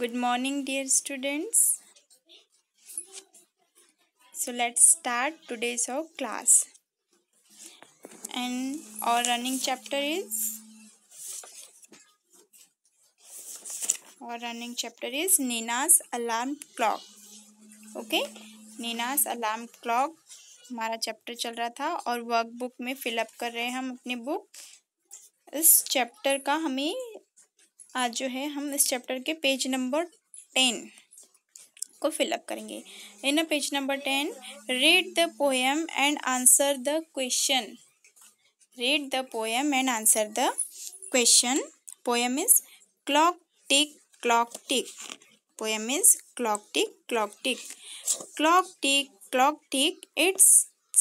good morning dear students so let's start today's our class and our running chapter is our running chapter is nina's alarm clock okay nina's alarm clock हमारा chapter चल रहा था और workbook में fill up कर रहे हैं हम अपनी बुक इस चैप्टर का हमें आज जो है हम इस चैप्टर के पेज नंबर टेन को फिलअप करेंगे in a page number ten read the poem and answer the question read the poem and answer the question poem is clock tick clock tick poem is clock tick clock tick clock tick clock tick it's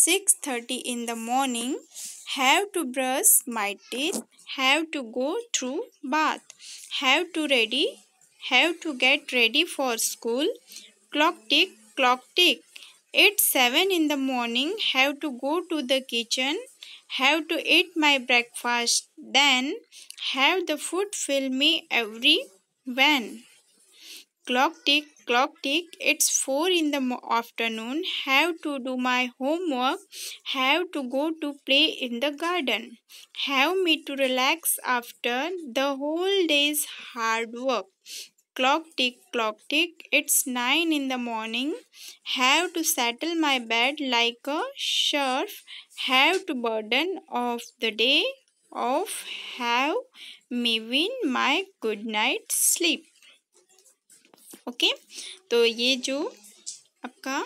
six thirty in the morning have to brush my teeth, have to go through bath, have to ready, have to get ready for school, clock tick, clock tick. It's 7 in the morning, have to go to the kitchen, have to eat my breakfast, then have the food fill me every when. Clock tick, clock tick it's 4 in the afternoon have to do my homework have to go to play in the garden have me to relax after the whole day's hard work clock tick clock tick it's 9 in the morning have to settle my bed like a sheriff. have to burden of the day of have me win my good night sleep okay तो ये जो आपका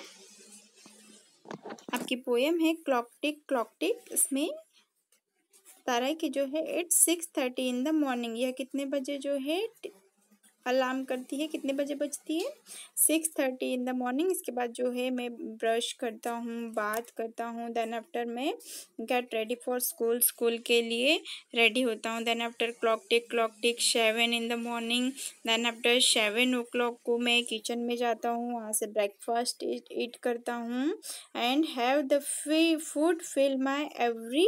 आपकी poem है क्लॉकटिक क्लॉकटिक इसमें टिक इसमें तारा कि जो है at six thirty in the morning यह कितने बजे जो है अलार्म करती है कितने बजे बजती है six thirty in the morning इसके बाद जो है मैं ब्रश करता हूँ बात करता हूँ देन आफ्टर मैं get ready for school school के लिए रेडी होता हूँ then after clock tick clock tick seven in the morning then after seven o'clock को मैं किचन में जाता हूँ वहाँ से ब्रेकफास्ट ईट करता हूँ and have the food fill my every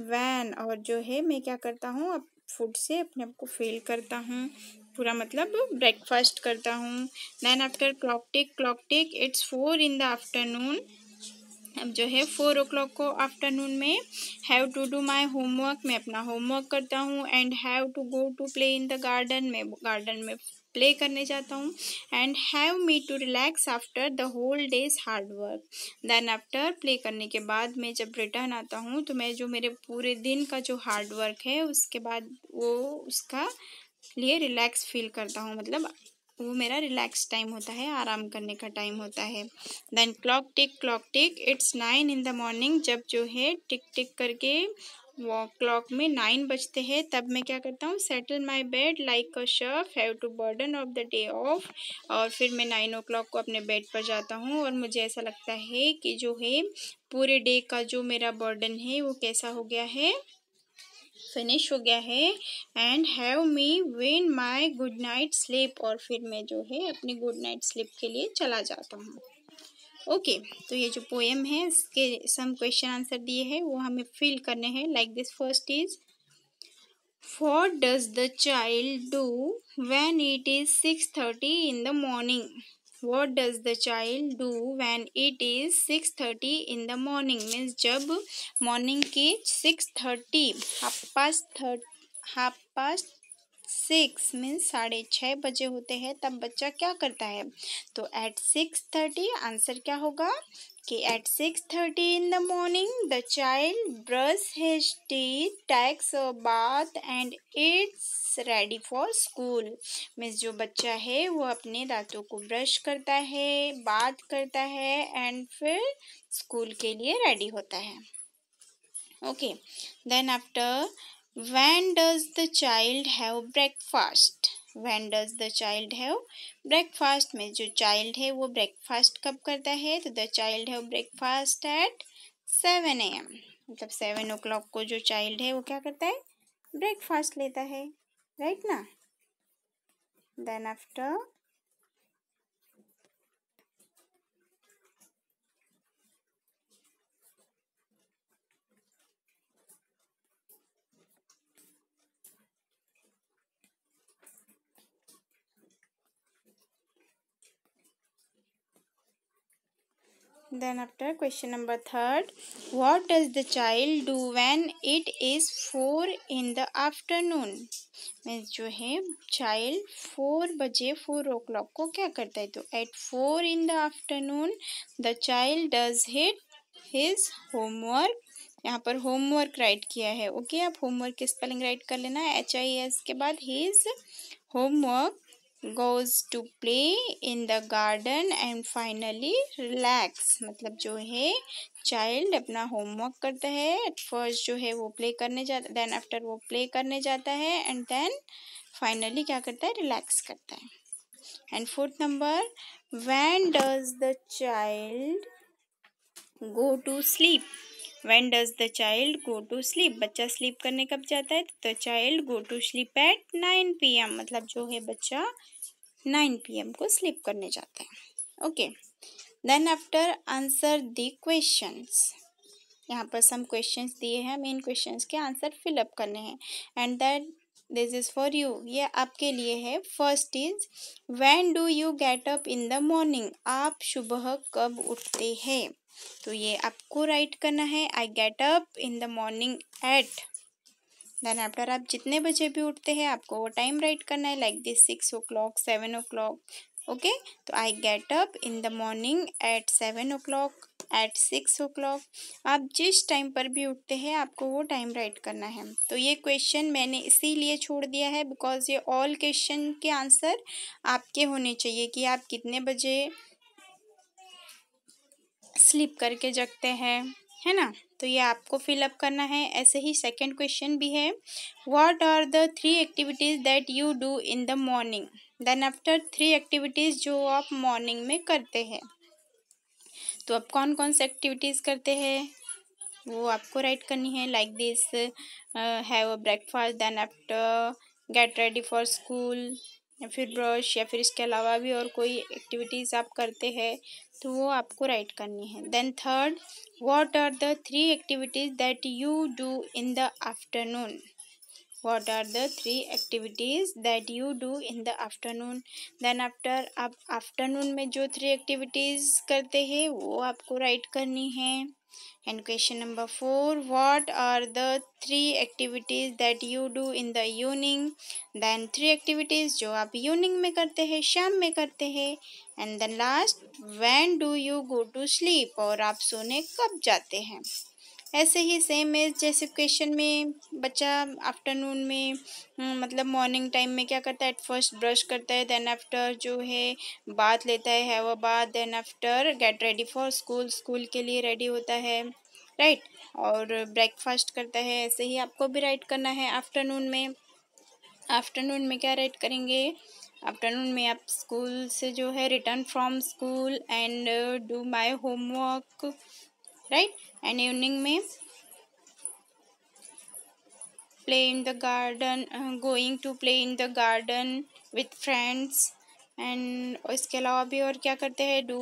when और जो है मैं क्या करता हूँ फूड से अपने आप को फील करता हूँ पूरा मतलब ब्रेकफास्ट करता हूँ then after clock tick clock tick it's four in the afternoon अब जो है फोर ओ क्लॉक को आफ्टरनून में have to do my homework मैं अपना होमवर्क करता हूँ and have to go to play in the garden मैं गार्डन में प्ले करने जाता हूँ and have me to relax after the whole day's hard work then after play करने के बाद मैं जब रिटर्न आता हूँ तो मैं जो मेरे पूरे दिन का जो हार्ड वर्क है उसके बाद वो उसका लिए रिलैक्स फील करता हूँ मतलब वो मेरा रिलैक्स टाइम होता है आराम करने का टाइम होता है then clock tick clock tick it's nine in the morning जब जो है टिक टिक करके वो क्लॉक में नाइन बजते हैं तब मैं क्या करता हूँ settle my bed like a surf have to burden of the day off और फिर मैं नाइन ओ क्लॉक को अपने बेड पर जाता हूँ और मुझे ऐसा लगता है कि जो है पूरे डे का जो मेरा बर्डन है वो कैसा हो गया है फिनिश हो गया है and have me when my good night sleep और फिर मैं जो है अपने गुड नाइट स्लिप के लिए चला जाता हूँ ओके okay, तो ये जो पोएम है इसके सम क्वेश्चन आंसर दिए हैं वो हमें फिल करने हैं like this first is for does the child do when it is six thirty in the morning what does the child do when it is six thirty in the morning means जब morning के six thirty half past thirty half past six means साढ़े छः बजे होते हैं तब बच्चा क्या करता है तो एट सिक्स थर्टी आंसर क्या होगा कि six thirty in the morning the child brush his teeth, takes a bath and it's ready for school means जो बच्चा है वो अपने दांतों को ब्रश करता है बात करता है एंड फिर स्कूल के लिए रेडी होता है okay then after when does the child have breakfast when does the child have breakfast में जो चाइल्ड है वो ब्रेकफास्ट कब करता है तो the child have breakfast at seven A M मतलब सेवन ओ क्लॉक को जो चाइल्ड है वो क्या करता है ब्रेकफास्ट लेता है राइट ना then after then after question number 3 what does the child do when it is 4 in the afternoon means jo hai child 4 baje 4 o'clock ko kya karta hai to at 4 in the afternoon the child does hit his homework यहाँ पर homework right किया है okay okay, आप homework की spelling right कर लेना H I S के बाद his homework goes to play in the garden and finally relax मतलब जो है चाइल्ड अपना होमवर्क करता है एट फर्स्ट जो है वो प्ले करने जाता देन आफ्टर वो प्ले करने जाता है एंड देन फाइनली क्या करता है रिलैक्स करता है and fourth number when does the child go to sleep when does the child go to sleep बच्चा स्लीप करने कब जाता है the child go to sleep at nine P M मतलब जो है बच्चा नाइन पी एम को स्लीप करने जाता है okay then after answer the questions यहाँ पर सम क्वेश्चंस दिए हैं मेन क्वेश्चंस के आंसर फिलअप करने हैं and that this is for you ये आपके लिए है first is when do you get up in the morning आप सुबह कब उठते हैं तो ये आपको राइट करना है I get up in the morning at then after आप जितने बजे भी उठते हैं आपको वो टाइम राइट करना है like this six o'clock seven o'clock okay तो I get up in the morning at seven o'clock at six o'clock आप जिस टाइम पर भी उठते हैं आपको वो टाइम राइट करना है तो ये क्वेश्चन मैंने इसीलिए छोड़ दिया है बिकॉज ये ऑल क्वेश्चन के आंसर आपके होने चाहिए कि आप कितने बजे स्लिप करके जगते हैं है ना तो ये आपको फिलअप करना है ऐसे ही सेकंड क्वेश्चन भी है what are the three activities that you do in the morning then after three activities जो आप मॉर्निंग में करते हैं तो आप कौन कौन से एक्टिविटीज़ करते हैं वो आपको राइट करनी है like this have a breakfast then after get ready for school फिर ब्रश या फिर इसके अलावा भी और कोई एक्टिविटीज़ आप करते हैं तो वो आपको राइट करनी है then third what are the three activities that you do in the afternoon what are the three activities that you do in the afternoon then after आप आफ्टरनून में जो थ्री एक्टिविटीज़ करते हैं वो आपको राइट करनी है and question number 4 what are the three activities that you do in the evening then three activities जो आप evening में करते हैं शाम में करते हैं and then last when do you go to sleep और आप सोने कब जाते हैं ऐसे ही सेम एज जैसे क्वेश्चन में बच्चा आफ्टरनून में हम्म, मतलब मॉर्निंग टाइम में क्या करता है एट फर्स्ट ब्रश करता है देन आफ्टर जो है बाथ लेता है have a then after get ready for school school के लिए रेडी होता है राइट right? और ब्रेकफास्ट करता है ऐसे ही आपको भी राइट करना है आफ्टरनून में आफ्टरनून में क्या राइट करेंगे आफ्टरनून में आप स्कूल से जो है return from school and do my homework right and evening में play in the garden going to play in the garden with friends and इसके अलावा भी और क्या करते हैं डू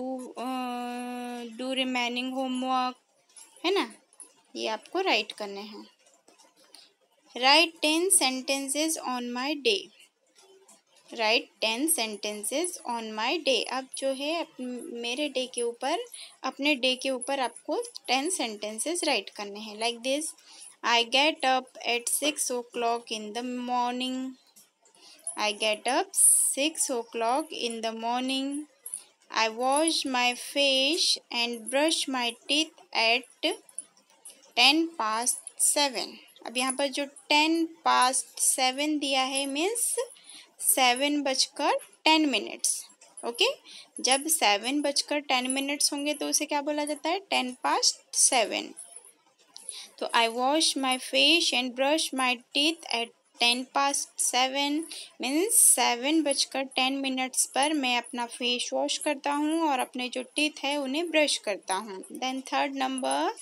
डू रिमेनिंग होमवर्क है ना ये आपको राइट करने हैं right ten sentences on my day right ten sentences on my day अब जो है मेरे डे के ऊपर अपने डे के ऊपर आपको टेन सेंटेंसेस राइट करने हैं like this I get up at six o'clock in the morning I get up six o'clock in the morning I wash my face and brush my teeth at ten past seven अब यहाँ पर जो ten past seven दिया है means seven बजकर ten minutes okay जब seven बजकर ten minutes होंगे तो उसे क्या बोला जाता है टेन पास्ट सेवन तो I wash my face and brush my teeth at ten past seven means seven बजकर टेन मिनट्स पर मैं अपना फेस वॉश करता हूँ और अपने जो टीथ है उन्हें ब्रश करता हूँ then third number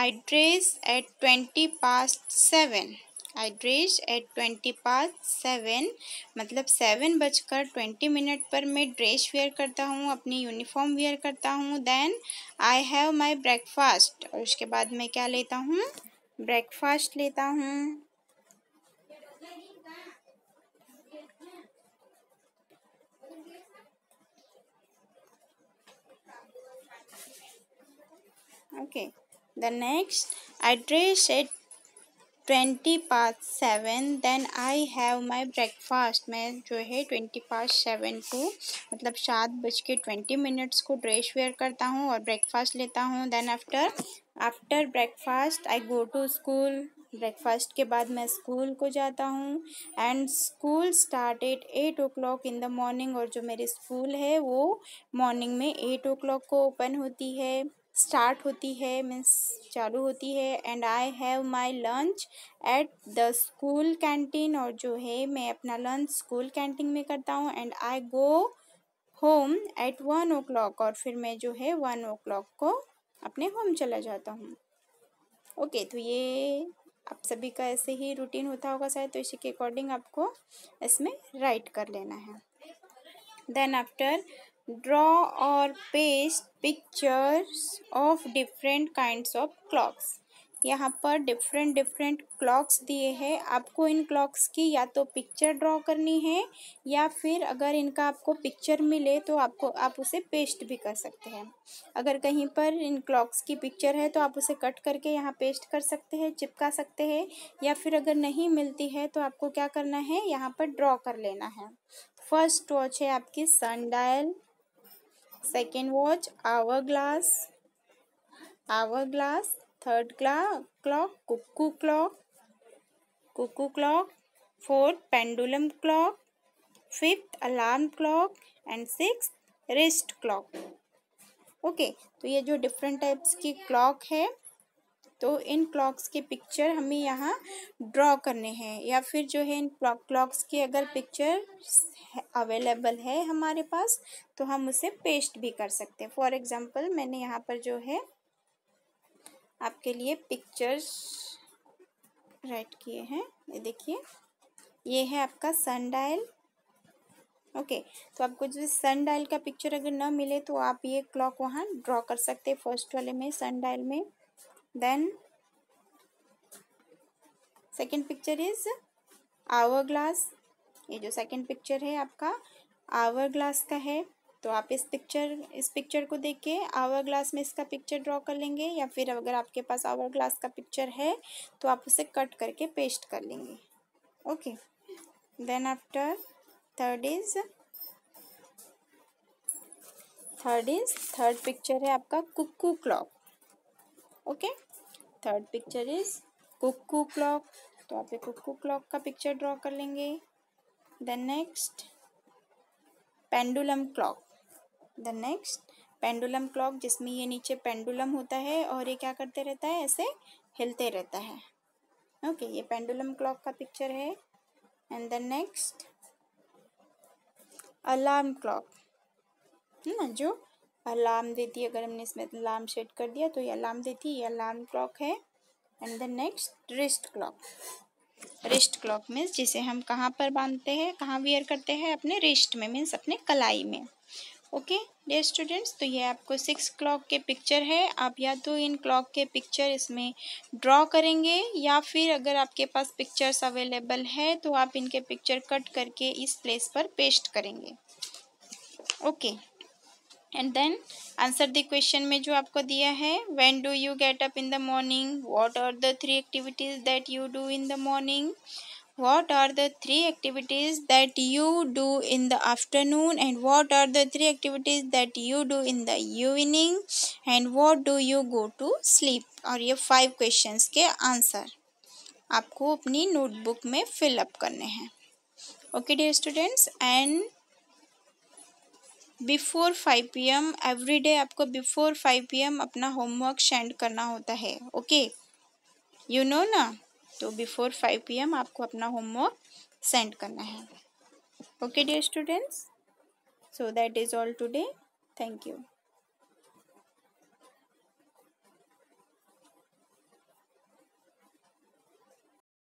I dress at twenty past seven I dress at twenty past seven मतलब सेवन बजकर ट्वेंटी मिनट पर मैं ड्रेस वेयर करता हूँ अपनी यूनिफॉर्म वेयर करता हूँ then I have my breakfast और उसके बाद मैं क्या लेता हूँ ब्रेकफास्ट लेता हूँ okay the next address at twenty past seven then I have my breakfast मैं जो है ट्वेंटी पास सेवन टू मतलब सात बज के ट्वेंटी मिनट्स को ड्रेस वेयर करता हूँ और ब्रेकफास्ट लेता हूँ then after after breakfast I go to school breakfast के बाद मैं स्कूल को जाता हूँ and school start at eight o'clock in the morning और जो मेरी स्कूल है वो मॉर्निंग में एट ओ क्लॉक को ओपन होती है स्टार्ट होती है मीन्स चालू होती है and I have my lunch at the school canteen और जो है मैं अपना लंच स्कूल कैंटीन में करता हूँ and I go home at one o'clock और फिर मैं जो है वन ओ क्लॉक को अपने होम चला जाता हूँ ओके okay, तो ये आप सभी का ऐसे ही रूटीन होता होगा शायद तो इसी के अकॉर्डिंग आपको इसमें राइट कर लेना है then after draw or paste pictures of different kinds of clocks यहाँ पर डिफरेंट डिफरेंट क्लॉक्स दिए हैं आपको इन क्लॉक्स की या तो पिक्चर ड्रॉ करनी है या फिर अगर इनका आपको पिक्चर मिले तो आपको आप उसे पेस्ट भी कर सकते हैं अगर कहीं पर इन क्लॉक्स की पिक्चर है तो आप उसे कट करके यहाँ पेस्ट कर सकते हैं चिपका सकते हैं या फिर अगर नहीं मिलती है तो आपको क्या करना है यहाँ पर ड्रॉ कर लेना है फर्स्ट वॉच है आपकी sundial second watch hourglass hourglass third clock cuckoo clock cuckoo clock fourth pendulum clock fifth alarm clock and sixth wrist clock okay okay, तो ये जो डिफरेंट टाइप्स की क्लॉक है तो इन क्लॉक्स के पिक्चर हमें यहाँ ड्रॉ करने हैं या फिर जो है इन क्लॉक्स के अगर पिक्चर अवेलेबल है हमारे पास तो हम उसे पेस्ट भी कर सकते हैं फॉर एग्ज़ाम्पल मैंने यहाँ पर जो है आपके लिए पिक्चर्स राइट किए हैं ये देखिए ये है आपका सन डायल ओके okay, तो आपको जो सन डायल का पिक्चर अगर ना मिले तो आप ये क्लॉक वहाँ ड्रॉ कर सकते हैं फर्स्ट वाले में सन डायल में then second picture is hourglass ये जो सेकेंड पिक्चर है आपका आवर ग्लास का है तो आप इस पिक्चर इस पिक्चर को देख के आवर ग्लास में इसका पिक्चर ड्रॉ कर लेंगे या फिर अगर आपके पास आवर ग्लास का पिक्चर है तो आप उसे कट करके पेस्ट कर लेंगे okay then after third is third is third picture है आपका cuckoo clock okay third picture is cuckoo clock तो आप ये कुकू क्लॉक का पिक्चर ड्रॉ कर लेंगे then next pendulum clock the next pendulum clock जिसमें ये नीचे पेंडुलम होता है और ये क्या करते रहता है ऐसे हिलते रहता है ओके okay, ये पेंडुलम क्लॉक का पिक्चर है and then next alarm clock है ना जो अलार्म देती है अगर हमने इसमें अलार्म सेट कर दिया तो ये अलार्म देती है ये अलार्म क्लॉक है and the next wrist clock wrist clock means जिसे हम कहाँ पर बांधते हैं कहाँ वियर करते हैं अपने रिस्ट में मीन्स अपने कलाई में ओके डे स्टूडेंट्स तो ये आपको सिक्स क्लॉक के पिक्चर है आप या तो इन क्लॉक के पिक्चर इसमें ड्रॉ करेंगे या फिर अगर आपके पास पिक्चर्स अवेलेबल है तो आप इनके पिक्चर कट करके इस प्लेस पर पेस्ट करेंगे okay okay. And then answer the question में जो आपको दिया है when do you get up in the morning what are the three activities that you do in the morning what are the three activities that you do in the afternoon and what are the three activities that you do in the evening and what do you go to sleep और ये five question के answer आपको अपनी notebook में fill up करने हैं okay dear students and before five P M every day आपको before five P M अपना होमवर्क सेंड करना होता है ओके यू नो ना तो बिफ़ोर फाइव पी एम आपको अपना होमवर्क सेंड करना है okay dear students so that is all today thank you